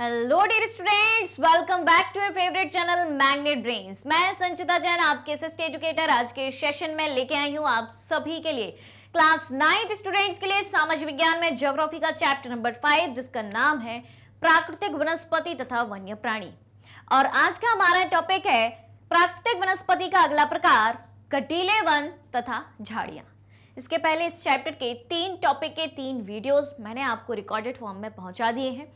Hello dear students welcome back to your favourite channel magnet brains मैं संचिता जैन आपके assist educator आज के session में लेके आई हूं आप सभी के लिए क्लास नाइन्थ स्टूडेंट्स के लिए सामाजिक विज्ञान में ज्योग्राफी का चैप्टर नंबर फाइव जिसका नाम है प्राकृतिक वनस्पति तथा वन्य प्राणी और आज का हमारा टॉपिक है प्राकृतिक वनस्पति का अगला प्रकार कटीले वन तथा झाड़ियाँ इसके पहले इस चैप्टर के तीन टॉपिक के तीन वीडियोस मैंने आपको रिकॉर्डेड फॉर्म में पहुंचा दिए हैं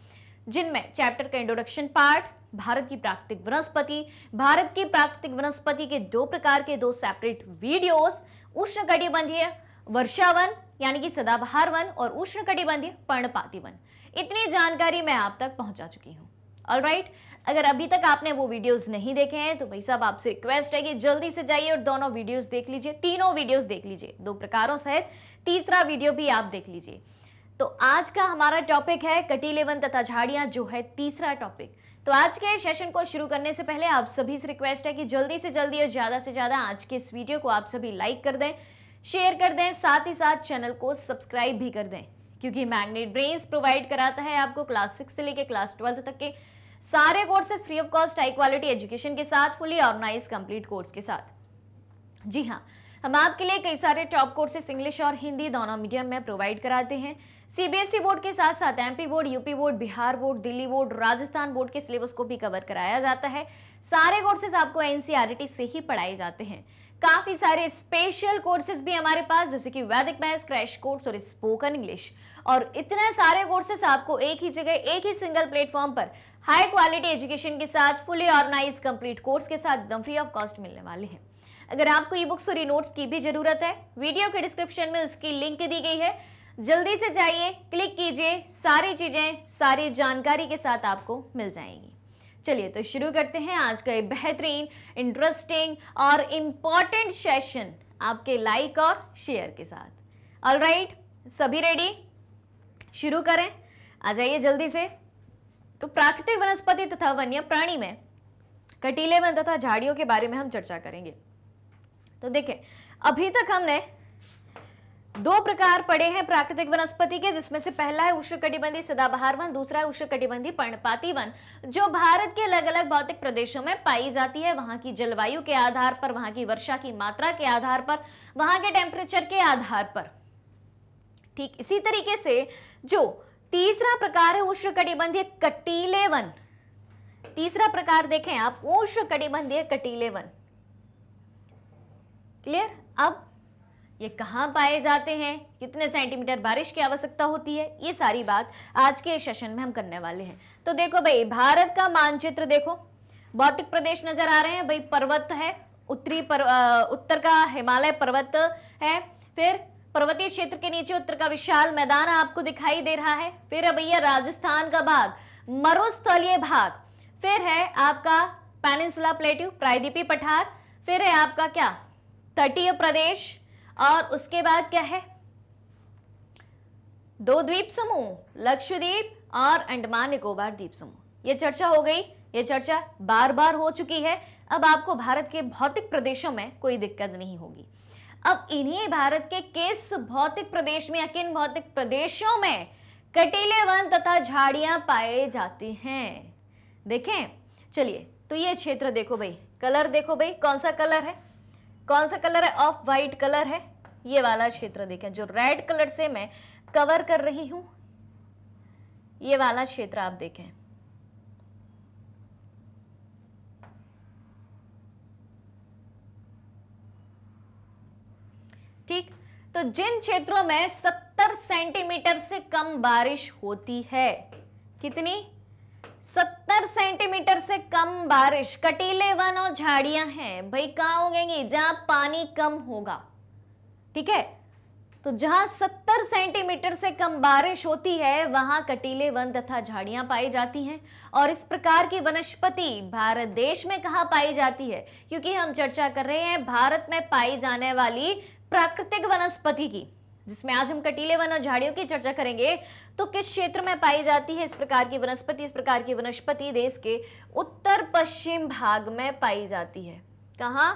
जिनमें चैप्टर का इंट्रोडक्शन पार्ट भारत की प्राकृतिक वनस्पति भारत की प्राकृतिक वनस्पति के दो प्रकार के दो सेपरेट वीडियोस उष्णकटिबंधीय वर्षावन यानी कि सदाबहार वन और उष्णकटिबंधीय पर्णपाती वन इतनी जानकारी मैं आप तक पहुंचा चुकी हूं ऑलराइट right? अगर अभी तक आपने वो वीडियोस नहीं देखे हैं तो भाई साहब आपसे रिक्वेस्ट है कि जल्दी से जाइए और दोनों वीडियोस देख लीजिए तीनों वीडियोस देख लीजिए दो प्रकारों सहित तीसरा वीडियो भी आप देख लीजिए तो आज का हमारा टॉपिक है कटीले वन तथा झाड़ियां जो है तीसरा टॉपिक तो आज के सेशन को शुरू करने से पहले आप सभी से रिक्वेस्ट है कि जल्दी से जल्दी और ज़्यादा से ज़्यादा आज के इस वीडियो को आप सभी लाइक कर दें शेयर कर दें साथ ही साथ चैनल को सब्सक्राइब भी कर दें क्योंकि मैग्नेट ब्रेन्स प्रोवाइड कराता है आपको क्लास सिक्स से लेकर क्लास ट्वेल्थ तक के सारे courses free of cost high quality education के साथ फुली ऑर्गेनाइज कंप्लीट कोर्स के साथ जी हाँ हम आपके लिए कई सारे टॉप कोर्सेस इंग्लिश और हिंदी दोनों मीडियम में प्रोवाइड कराते हैं सीबीएसई बोर्ड e के साथ साथ MP board UP board Bihar board Delhi board Rajasthan board के सिलेबस को भी कवर कराया जाता है सारे कोर्सेज आपको एनसीआर e से ही पढ़ाए जाते हैं काफी सारे स्पेशल कोर्सेज भी हमारे पास जैसे कि वैदिक मैथ क्रैश कोर्स और स्पोकन इंग्लिश और इतने सारे कोर्सेज आपको एक ही जगह एक ही सिंगल प्लेटफॉर्म पर हाई क्वालिटी एजुकेशन के साथ फुली ऑर्गेनाइज कंप्लीट कोर्स के साथ एकदम फ्री ऑफ कॉस्ट मिलने वाले हैं अगर आपको ई बुक्स और ई नोट्स की भी जरूरत है वीडियो के डिस्क्रिप्शन में उसकी लिंक दी गई है जल्दी से जाइए क्लिक कीजिए सारी चीज़ें सारी जानकारी के साथ आपको मिल जाएंगी चलिए तो शुरू करते हैं आज का एक बेहतरीन इंटरेस्टिंग और इम्पॉर्टेंट सेशन आपके लाइक और शेयर के साथ ऑल राइट सभी रेडी शुरू करें आ जाइए जल्दी से तो प्राकृतिक वनस्पति तथा वन्य प्राणी में कटीले वन तथा झाड़ियों के बारे में हम चर्चा करेंगे तो देखें अभी तक हमने दो प्रकार पड़े हैं प्राकृतिक वनस्पति के जिसमें से पहला है कटिबंधी सदाबहार वन दूसरा है कटिबंधी पर्णपाती वन जो भारत के अलग अलग भौतिक प्रदेशों में पाई जाती है वहां की जलवायु के आधार पर वहां की वर्षा की मात्रा के आधार पर वहां के टेम्परेचर के आधार पर ठीक इसी तरीके से जो तीसरा प्रकार है उष्ण कटिबंधीय कटीले वन तीसरा प्रकार देखें आप उष्ण कटिबंधीय कटीले वन क्लियर अब ये कहाँ पाए जाते हैं कितने सेंटीमीटर बारिश की आवश्यकता होती है ये सारी बात आज के सेशन में हम करने वाले हैं तो देखो भाई भारत का मानचित्र देखो भौतिक प्रदेश नजर आ रहे हैं भाई पर्वत है उत्तरी पर उत्तर का हिमालय पर्वत है फिर पर्वतीय क्षेत्र के नीचे उत्तर का विशाल मैदान आपको दिखाई दे रहा है फिर अब भैया राजस्थान का भाग मरुस्थलीय भाग फिर है आपका पैनिसुला प्लेट्यू प्रायदीपी पठार फिर है आपका क्या तटीय प्रदेश और उसके बाद क्या है दो द्वीप समूह लक्षद्वीप और अंडमान निकोबार द्वीप समूह यह चर्चा हो गई ये चर्चा बार बार हो चुकी है अब आपको भारत के भौतिक प्रदेशों में कोई दिक्कत नहीं होगी अब इन्हीं भारत के किस भौतिक प्रदेश में या किन भौतिक प्रदेशों में कटीले वन तथा झाड़ियां पाए जाती हैं देखें चलिए तो ये क्षेत्र देखो भाई कलर देखो भाई कौन सा कलर है कौन सा कलर है ऑफ वाइट कलर है ये वाला क्षेत्र देखें जो रेड कलर से मैं कवर कर रही हूं ये वाला क्षेत्र आप देखें ठीक तो जिन क्षेत्रों में 70 सेंटीमीटर से कम बारिश होती है कितनी सत्तर सेंटीमीटर से कम बारिश कटीले वन और झाड़ियां हैं भाई कहा उगेंगी जहां पानी कम होगा ठीक है तो जहां सत्तर सेंटीमीटर से कम बारिश होती है वहां कटीले वन तथा झाड़ियां पाई जाती हैं और इस प्रकार की वनस्पति भारत देश में कहा पाई जाती है क्योंकि हम चर्चा कर रहे हैं भारत में पाई जाने वाली प्राकृतिक वनस्पति की जिसमें आज हम कटीले वन और झाड़ियों की चर्चा करेंगे तो किस क्षेत्र में पाई जाती है इस प्रकार की वनस्पति इस प्रकार की वनस्पति देश के उत्तर पश्चिम भाग में पाई जाती है कहा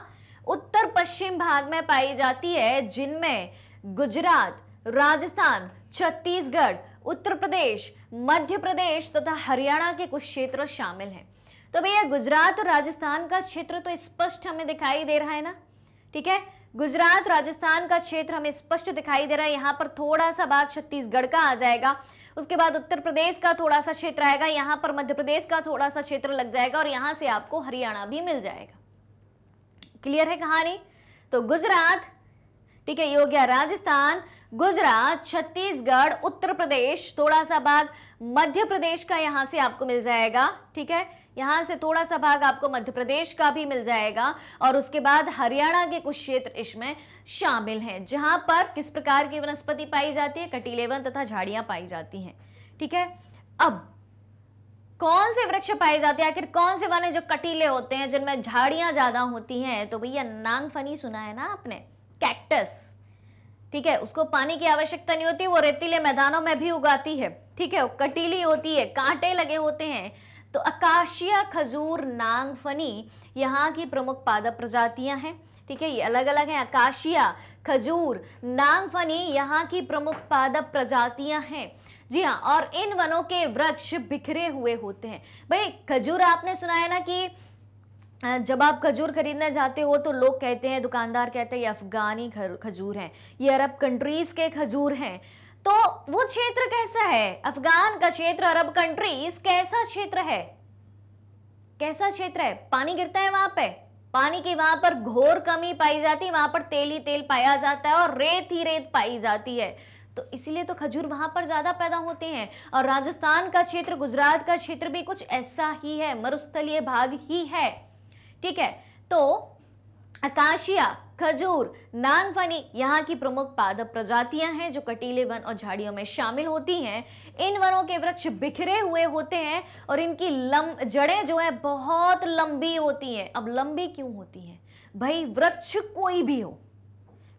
उत्तर पश्चिम भाग में पाई जाती है जिनमें गुजरात राजस्थान छत्तीसगढ़ उत्तर प्रदेश मध्य प्रदेश तथा हरियाणा के कुछ क्षेत्र शामिल हैं तो भैया गुजरात और राजस्थान का क्षेत्र तो स्पष्ट हमें दिखाई दे रहा है ना ठीक है गुजरात राजस्थान का क्षेत्र हमें स्पष्ट दिखाई दे रहा है यहाँ पर थोड़ा सा भाग छत्तीसगढ़ का आ जाएगा उसके बाद उत्तर प्रदेश का थोड़ा सा क्षेत्र आएगा यहाँ पर मध्य प्रदेश का थोड़ा सा क्षेत्र लग जाएगा और यहां से आपको हरियाणा भी मिल जाएगा क्लियर है कहानी तो गुजरात ठीक है योग्य राजस्थान गुजरात छत्तीसगढ़ उत्तर प्रदेश थोड़ा सा भाग मध्य प्रदेश का यहां से आपको मिल जाएगा ठीक है यहां से थोड़ा सा भाग आपको मध्य प्रदेश का भी मिल जाएगा और उसके बाद हरियाणा के कुछ क्षेत्र इसमें शामिल हैं जहां पर किस प्रकार की वनस्पति पाई जाती है वन तथा झाड़ियां पाई जाती हैं ठीक है अब कौन से वृक्ष पाए जाते हैं आखिर कौन से वाले जो कटीले होते हैं जिनमें झाड़ियां ज़्यादा होती हैं तो भैया नांगफनी सुना है ना आपने कैक्टस ठीक है उसको पानी की आवश्यकता नहीं होती वो रेतीले मैदानों में भी उगाती है ठीक है कटीली होती है कांटे लगे होते हैं तो अकाशिया खजूर नांगफनी यहाँ की प्रमुख पादप प्रजातियां हैं ठीक है ये अलग अलग हैं अकाशिया खजूर नांगफनी यहाँ की प्रमुख पादप प्रजातियां हैं जी हाँ और इन वनों के वृक्ष बिखरे हुए होते हैं भाई खजूर आपने सुना है ना कि जब आप खजूर खरीदने जाते हो तो लोग कहते हैं दुकानदार कहते हैं ये अफ़गानी खजूर हैं ये अरब कंट्रीज़ के खजूर हैं तो वो क्षेत्र कैसा है अफगान का क्षेत्र अरब कंट्रीज कैसा क्षेत्र है कैसा क्षेत्र है पानी गिरता है वहां पे पानी की वहां पर घोर कमी पाई जाती है वहां पर तेल ही तेल पाया जाता है और रेत ही रेत पाई जाती है तो इसीलिए तो खजूर वहां पर ज्यादा पैदा होते हैं और राजस्थान का क्षेत्र गुजरात का क्षेत्र भी कुछ ऐसा ही है मरुस्थलीय भाग ही है ठीक है तो अकाशिया खजूर नांगफनी यहाँ की प्रमुख पादप प्रजातियां हैं जो कटीले वन और झाड़ियों में शामिल होती हैं इन वनों के वृक्ष बिखरे हुए होते हैं और इनकी लम जड़ें जो है बहुत लंबी होती हैं अब लंबी क्यों होती हैं भाई वृक्ष कोई भी हो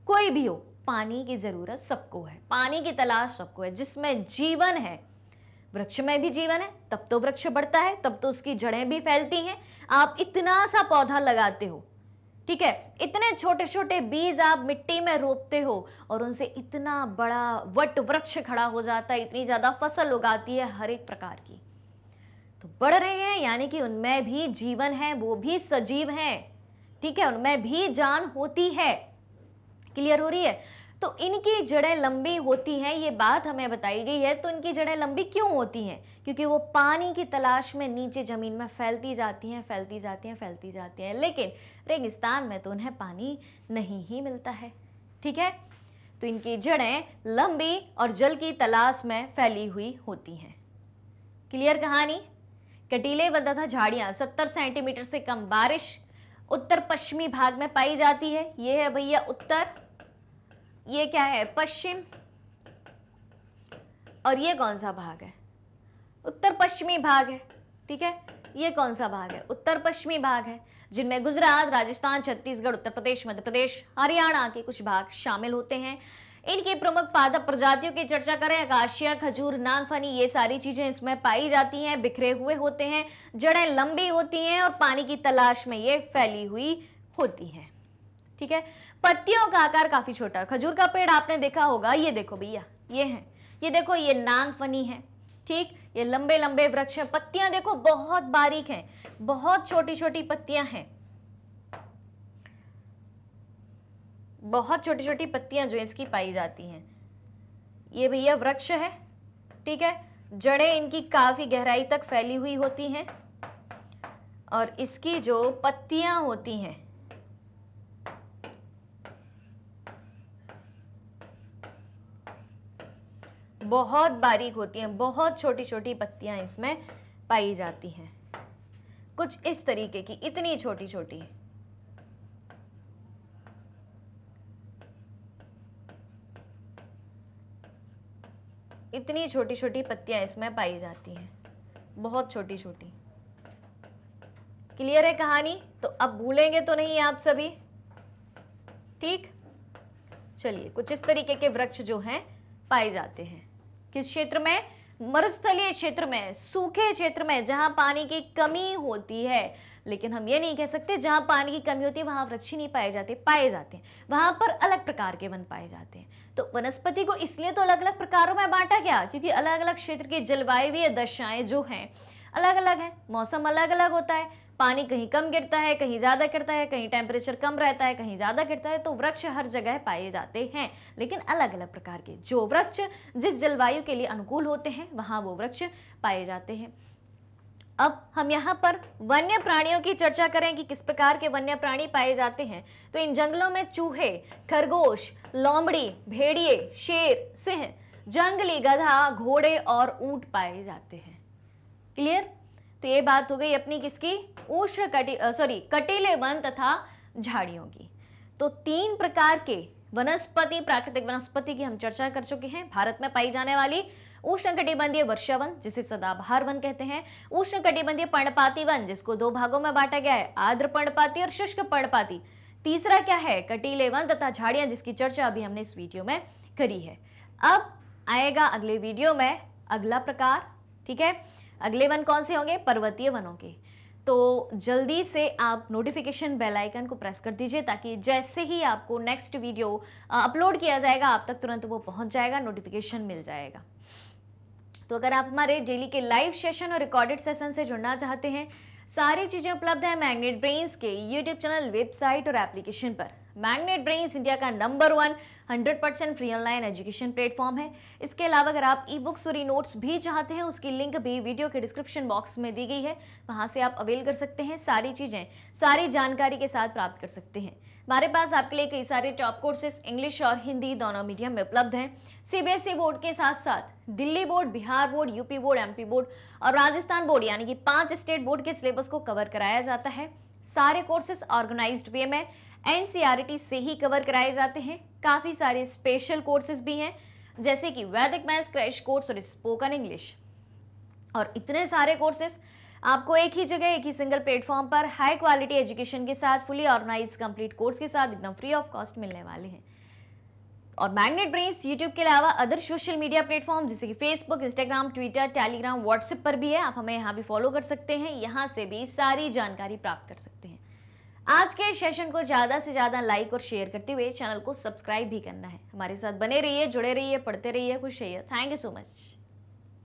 कोई भी हो पानी की ज़रूरत सबको है पानी की तलाश सबको है जिसमें जीवन है वृक्ष में भी जीवन है तब तो वृक्ष बढ़ता है तब तो उसकी जड़ें भी फैलती हैं आप इतना सा पौधा लगाते हो ठीक है इतने छोटे छोटे बीज आप मिट्टी में रोपते हो और उनसे इतना बड़ा वट वृक्ष खड़ा हो जाता है इतनी ज़्यादा फसल उगाती है हर एक प्रकार की तो बढ़ रहे हैं यानी कि उनमें भी जीवन है वो भी सजीव है ठीक है उनमें भी जान होती है क्लियर हो रही है तो इनकी जड़ें लंबी होती हैं ये बात हमें बताई गई है तो इनकी जड़ें लंबी क्यों होती हैं क्योंकि वो पानी की तलाश में नीचे ज़मीन में फैलती जाती हैं फैलती जाती हैं फैलती जाती हैं लेकिन रेगिस्तान में तो उन्हें पानी नहीं ही मिलता है ठीक है तो इनकी जड़ें लंबी और जल की तलाश में फैली हुई होती हैं क्लियर कहानी कटीले व तथा झाड़ियाँ सत्तर सेंटीमीटर से कम बारिश उत्तर पश्चिमी भाग में पाई जाती है ये है भैया उत्तर ये क्या है पश्चिम और ये कौन सा भाग है उत्तर पश्चिमी भाग है ठीक है ये कौन सा भाग है उत्तर पश्चिमी भाग है जिनमें गुजरात राजस्थान छत्तीसगढ़ उत्तर प्रदेश मध्य प्रदेश हरियाणा के कुछ भाग शामिल होते हैं इनके प्रमुख पादप प्रजातियों की चर्चा करें आकाशिया खजूर नागफनी ये सारी चीजें इसमें पाई जाती हैं बिखरे हुए होते हैं जड़ें लंबी होती हैं और पानी की तलाश में ये फैली हुई होती हैं ठीक है पत्तियों का आकार काफी छोटा है खजूर का पेड़ आपने देखा होगा ये देखो भैया ये है ये देखो ये नांग फनी है ठीक ये लंबे लंबे वृक्ष हैं पत्तियां देखो बहुत बारीक हैं बहुत छोटी छोटी पत्तियां हैं बहुत छोटी छोटी पत्तियां जो इसकी पाई जाती हैं ये भैया वृक्ष है ठीक है जड़ें इनकी काफ़ी गहराई तक फैली हुई होती हैं और इसकी जो पत्तियां होती हैं बहुत बारीक होती हैं बहुत छोटी छोटी पत्तियाँ इसमें पाई जाती हैं कुछ इस तरीके की इतनी छोटी छोटी इतनी छोटी छोटी पत्तियां इसमें पाई जाती हैं बहुत छोटी छोटी क्लियर है कहानी तो अब भूलेंगे तो नहीं आप सभी ठीक चलिए कुछ इस तरीके के वृक्ष जो हैं पाए जाते हैं किस क्षेत्र में मरुस्थलीय क्षेत्र में सूखे क्षेत्र में जहां पानी की कमी होती है लेकिन हम ये नहीं कह सकते जहां पानी की कमी होती है वहां वृक्ष नहीं पाए जाते पाए जाते हैं वहां पर अलग प्रकार के वन पाए जाते हैं तो वनस्पति को इसलिए तो अलग अलग प्रकारों में बांटा गया क्योंकि अलग अलग क्षेत्र की जलवायु दशाएं जो हैं अलग अलग है मौसम अलग अलग होता है पानी कहीं कम गिरता है कहीं ज़्यादा गिरता है कहीं टेम्परेचर कम रहता है कहीं ज़्यादा गिरता है तो वृक्ष हर जगह पाए जाते हैं लेकिन अलग अलग प्रकार के जो वृक्ष जिस जलवायु के लिए अनुकूल होते हैं वहां वो वृक्ष पाए जाते हैं अब हम यहाँ पर वन्य प्राणियों की चर्चा करें कि किस प्रकार के वन्य प्राणी पाए जाते हैं तो इन जंगलों में चूहे खरगोश लोमड़ी भेड़िए शेर सिंह जंगली गधा घोड़े और ऊंट पाए जाते हैं क्लियर तो ये बात हो गई अपनी किसकी उष्ण कटी सॉरी कटीले वन तथा झाड़ियों की तो तीन प्रकार के वनस्पति प्राकृतिक वनस्पति की हम चर्चा कर चुके हैं भारत में पाई जाने वाली उष्णकटिबंधीय वर्षावन जिसे सदाबहार वन कहते हैं उष्णकटिबंधीय पर्णपाती वन जिसको दो भागों में बांटा गया है आर्द्र पर्णपाती और शुष्क पर्णपाती तीसरा क्या है कटीले वन तथा झाड़ियां जिसकी चर्चा अभी हमने इस वीडियो में करी है अब आएगा अगले वीडियो में अगला प्रकार ठीक है अगले वन कौन से होंगे पर्वतीय वनों के तो जल्दी से आप नोटिफिकेशन बेल आइकन को प्रेस कर दीजिए ताकि जैसे ही आपको नेक्स्ट वीडियो अपलोड किया जाएगा आप तक तुरंत वो पहुंच जाएगा नोटिफिकेशन मिल जाएगा तो अगर आप हमारे डेली के लाइव सेशन और रिकॉर्डेड सेशन से जुड़ना चाहते हैं सारी चीज़ें उपलब्ध हैं मैग्नेट ब्रेन्स के यूट्यूब चैनल वेबसाइट और एप्लीकेशन पर मैग्नेट ब्रेन्स इंडिया का number one 100 percent free online education platform है इसके अलावा अगर आप ई बुक्स और ई नोट्स भी चाहते हैं उसकी लिंक भी वीडियो के डिस्क्रिप्शन बॉक्स में दी गई है वहाँ से आप अवेल कर सकते हैं सारी चीज़ें सारी जानकारी के साथ प्राप्त कर सकते हैं हमारे पास आपके लिए कई सारे टॉप कोर्सेस इंग्लिश और हिंदी दोनों मीडियम में उपलब्ध हैं सी बोर्ड e के साथ साथ Delhi board Bihar board UP board M board और राजस्थान बोर्ड यानी कि पाँच स्टेट बोर्ड के सिलेबस को कवर कराया जाता है सारे कोर्सेस ऑर्गेनाइज्ड वे में एनसीआरटी से ही कवर कराए जाते हैं काफ़ी सारे स्पेशल कोर्सेज भी हैं जैसे कि वैदिक मैथ्स क्रैश कोर्स और स्पोकन इंग्लिश और इतने सारे कोर्सेज आपको एक ही जगह एक ही सिंगल प्लेटफॉर्म पर हाई क्वालिटी एजुकेशन के साथ फुली ऑर्गेनाइज कंप्लीट कोर्स के साथ एकदम फ्री ऑफ कॉस्ट मिलने वाले हैं और मैग्नेट ब्रेन्स यूट्यूब के अलावा अदर सोशल मीडिया प्लेटफॉर्म जैसे कि Facebook Instagram Twitter Telegram WhatsApp पर भी है आप हमें यहाँ भी फॉलो कर सकते हैं यहाँ से भी सारी जानकारी प्राप्त कर सकते हैं आज के सेशन को ज्यादा से ज्यादा लाइक और शेयर करते हुए चैनल को सब्सक्राइब भी करना है हमारे साथ बने रहिए जुड़े रहिए पढ़ते रहिए खुश रहिए थैंक यू सो मच